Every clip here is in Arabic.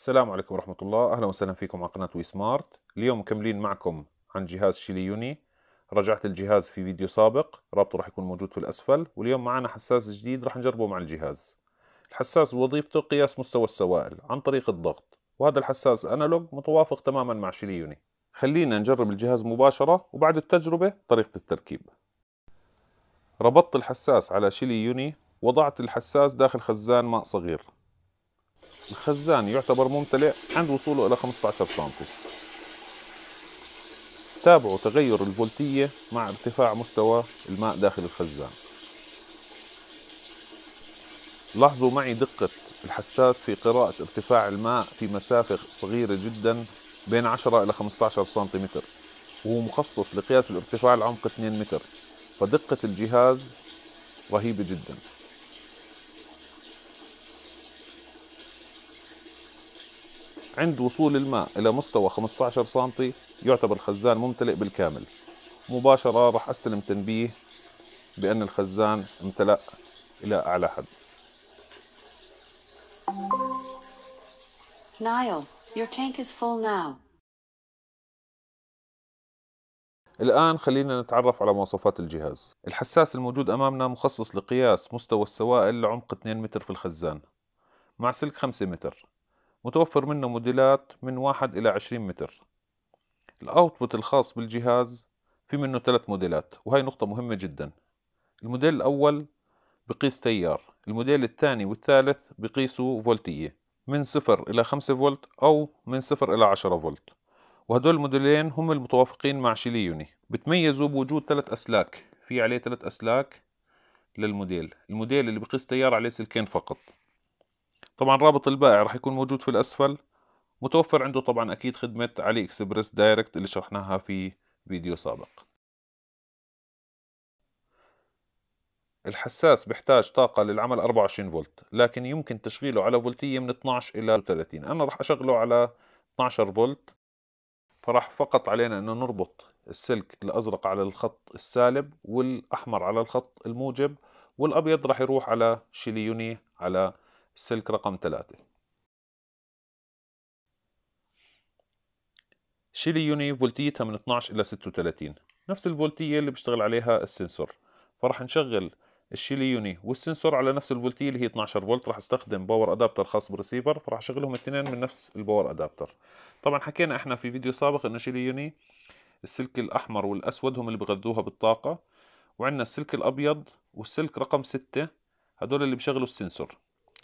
السلام عليكم ورحمة الله أهلا وسهلا فيكم على قناة وي سمارت اليوم مكملين معكم عن جهاز شيلي يوني رجعت الجهاز في فيديو سابق رابطه راح يكون موجود في الأسفل واليوم معنا حساس جديد راح نجربه مع الجهاز الحساس وظيفته قياس مستوى السوائل عن طريق الضغط وهذا الحساس أنالوج متوافق تماما مع شيلي يوني خلينا نجرب الجهاز مباشرة وبعد التجربة طريقة التركيب ربطت الحساس على شيلي يوني وضعت الحساس داخل خزان ماء صغير الخزان يعتبر ممتلئ عند وصوله إلى 15 سم تابعوا تغير الفولتية مع ارتفاع مستوى الماء داخل الخزان لاحظوا معي دقة الحساس في قراءة ارتفاع الماء في مسافة صغيرة جدا بين 10 إلى 15 سم وهو مخصص لقياس الارتفاع لعمق 2 متر فدقة الجهاز رهيبة جداً عند وصول الماء إلى مستوى 15 سم يعتبر الخزان ممتلئ بالكامل مباشرة راح أستلم تنبيه بأن الخزان امتلأ إلى أعلى حد الآن خلينا نتعرف على مواصفات الجهاز الحساس الموجود أمامنا مخصص لقياس مستوى السوائل لعمق 2 متر في الخزان مع سلك 5 متر متوفر منه موديلات من 1 إلى 20 متر الأوتبوت الخاص بالجهاز في منه ثلاث موديلات وهي نقطة مهمة جدا الموديل الأول بقيس تيار الموديل الثاني والثالث بقيسوا فولتية من صفر إلى خمسة فولت أو من صفر إلى عشرة فولت وهدول الموديلين هم المتوافقين مع شيليوني بتميزوا بوجود ثلاث أسلاك في عليه ثلاث أسلاك للموديل الموديل اللي بقيس تيار عليه سلكين فقط طبعا رابط البائع راح يكون موجود في الأسفل متوفر عنده طبعا أكيد خدمة علي إكسبرس دايركت اللي شرحناها في فيديو سابق الحساس بيحتاج طاقة للعمل 24 فولت لكن يمكن تشغيله على فولتية من 12 إلى 30 أنا راح أشغله على 12 فولت فراح فقط علينا أنه نربط السلك الأزرق على الخط السالب والأحمر على الخط الموجب والأبيض راح يروح على شيليوني على السلك رقم ثلاثة شيلي يوني فولتيتها من 12 إلى 36 نفس الفولتية اللي بيشتغل عليها السنسور فرح نشغل الشيلي يوني والسنسور على نفس الفولتية اللي هي 12 فولت راح استخدم باور ادابتر خاص بالريسيفر فراح اشغلهم الاثنين من نفس الباور ادابتر طبعا حكينا احنا في فيديو سابق انه شيلي يوني السلك الاحمر والاسود هم اللي بغذوها بالطاقة وعندنا السلك الابيض والسلك رقم 6 هدول اللي بشغلوا السنسور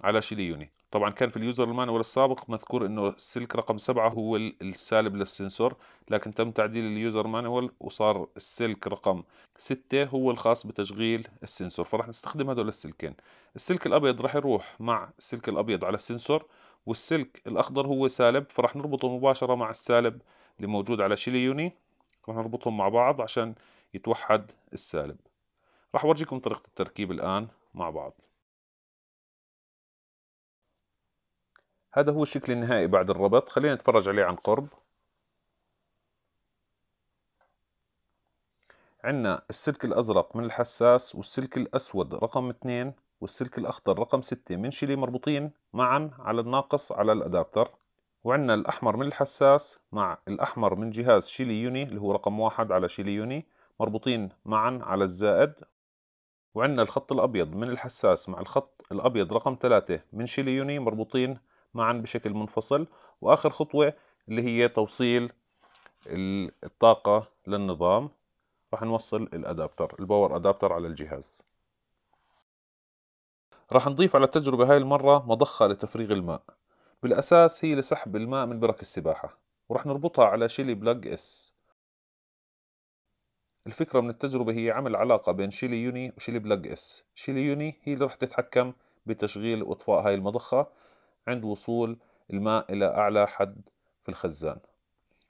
على شيليوني طبعا كان في اليوزر المانوال السابق مذكور انه السلك رقم سبعة هو السالب للسنسور لكن تم تعديل اليوزر مانوال وصار السلك رقم ستة هو الخاص بتشغيل السنسور فرح نستخدم هدول السلكين السلك الابيض رح يروح مع السلك الابيض على السنسور والسلك الاخضر هو سالب فرح نربطه مباشرة مع السالب اللي موجود على شيليوني رح نربطهم مع بعض عشان يتوحد السالب رح اورجيكم طريقة التركيب الان مع بعض هذا هو الشكل النهائي بعد الربط خلينا نتفرج عليه عن قرب عندنا السلك الأزرق من الحساس والسلك الأسود رقم 2 والسلك الأخضر رقم 6 من شيلي مربوطين معا على الناقص على الأدابتر وعندنا الأحمر من الحساس مع الأحمر من جهاز شيلي يوني اللي هو رقم واحد على شيلي يوني مربوطين معا على الزائد وعندنا الخط الأبيض من الحساس مع الخط الأبيض رقم ثلاثة من شيلي يوني مربوطين معا بشكل منفصل واخر خطوه اللي هي توصيل الطاقه للنظام راح نوصل الادابتر الباور ادابتر على الجهاز راح نضيف على التجربه هاي المره مضخه لتفريغ الماء بالاساس هي لسحب الماء من برك السباحه وراح نربطها على شيلي بلاج اس الفكرة من التجربة هي عمل علاقة بين شيلي يوني وشيلي بلاج اس شيلي يوني هي اللي راح تتحكم بتشغيل واطفاء هاي المضخة عند وصول الماء إلى أعلى حد في الخزان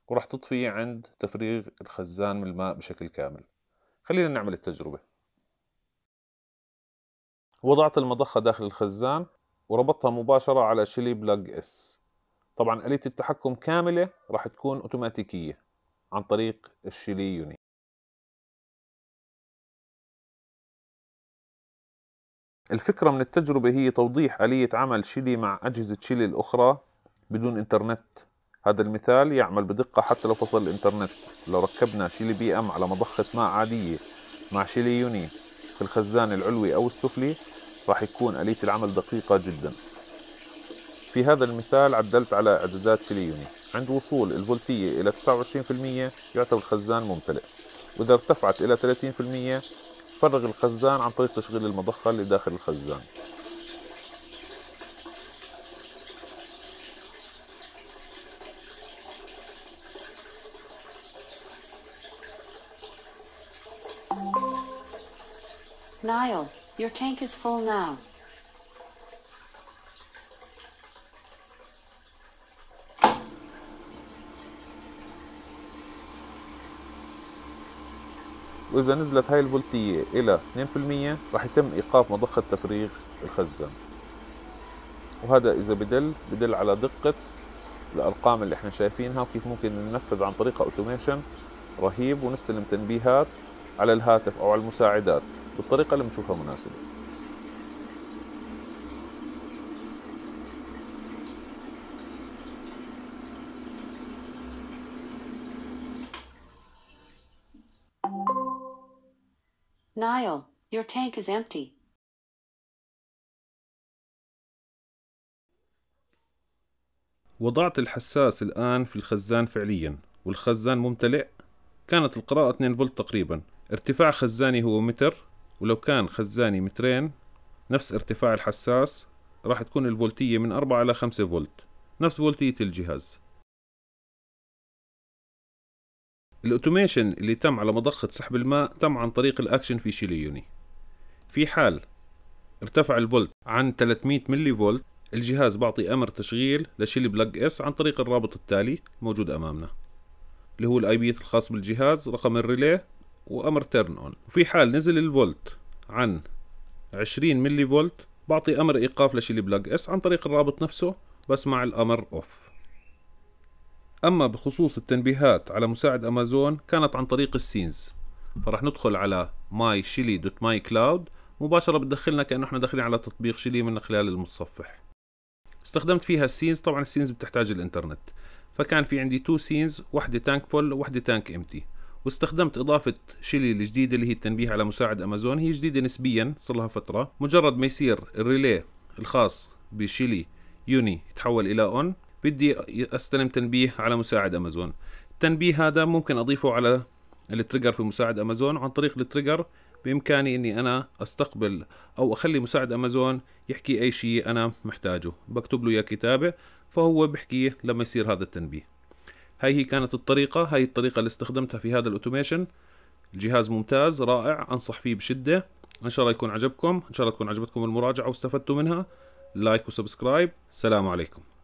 وراح تطفيه عند تفريغ الخزان من الماء بشكل كامل خلينا نعمل التجربة وضعت المضخة داخل الخزان وربطتها مباشرة على شيلي بلاج اس طبعا آلية التحكم كاملة راح تكون أوتوماتيكية عن طريق الشيلي يوني الفكرة من التجربة هي توضيح آلية عمل شيلي مع أجهزة شيلي الأخرى بدون إنترنت هذا المثال يعمل بدقة حتى لو فصل الإنترنت لو ركبنا شيلي بي أم على مضخة ماء عادية مع شيلي يوني في الخزان العلوي أو السفلي راح يكون آلية العمل دقيقة جدا في هذا المثال عدلت على إعدادات شيلي يوني عند وصول الفولتية إلى 29% يعتبر الخزان ممتلئ وإذا ارتفعت إلى 30% فرغ الخزان عن طريق تشغيل المضخة اللي داخل الخزان Nile, your tank is full now. وإذا نزلت هاي الفولتية إلى 2% رح يتم إيقاف مضخة تفريغ الخزان وهذا إذا بدل بدل على دقة الأرقام اللي احنا شايفينها وكيف ممكن ننفذ عن طريق أوتوميشن رهيب ونستلم تنبيهات على الهاتف أو على المساعدات بالطريقة اللي بنشوفها مناسبة Niall, your tank is empty. وضعت الحساس الآن في الخزان فعليا والخزان ممتلئ كانت القراءة 2 فولت تقريبا ارتفاع خزاني هو متر ولو كان خزاني مترين نفس ارتفاع الحساس راح تكون الفولتية من 4 إلى 5 فولت نفس فولتية الجهاز الاوتوميشن اللي تم على مضخة سحب الماء تم عن طريق الاكشن في شيليوني في حال ارتفع الفولت عن 300 ملي فولت الجهاز بعطي امر تشغيل لشيلي بلاج اس عن طريق الرابط التالي موجود امامنا اللي هو الاي بي الخاص بالجهاز رقم الريلي وامر تيرن اون وفي حال نزل الفولت عن 20 ملي فولت بعطي امر ايقاف لشيلي بلاج اس عن طريق الرابط نفسه بس مع الامر اوف أما بخصوص التنبيهات على مساعد أمازون كانت عن طريق السينز فرح ندخل على ماي شيلي دوت ماي كلاود مباشرة بتدخلنا كأنه احنا داخلين على تطبيق شيلي من خلال المتصفح استخدمت فيها السينز طبعا السينز بتحتاج الانترنت فكان في عندي تو سينز واحدة تانك فول وواحدة تانك امتي واستخدمت إضافة شيلي الجديدة اللي هي التنبيه على مساعد أمازون هي جديدة نسبيا صار لها فترة مجرد ما يصير الريلي الخاص بشيلي يوني يتحول إلى أون بدي استلم تنبيه على مساعد امازون التنبيه هذا ممكن اضيفه على التريجر في مساعد امازون عن طريق التريجر بامكاني اني انا استقبل او اخلي مساعد امازون يحكي اي شيء انا محتاجه بكتب له اياه كتابه فهو بحكي لما يصير هذا التنبيه هاي هي كانت الطريقة هاي الطريقة اللي استخدمتها في هذا الاوتوميشن الجهاز ممتاز رائع انصح فيه بشدة ان شاء الله يكون عجبكم ان شاء الله تكون عجبتكم المراجعة واستفدتوا منها لايك وسبسكرايب سلام عليكم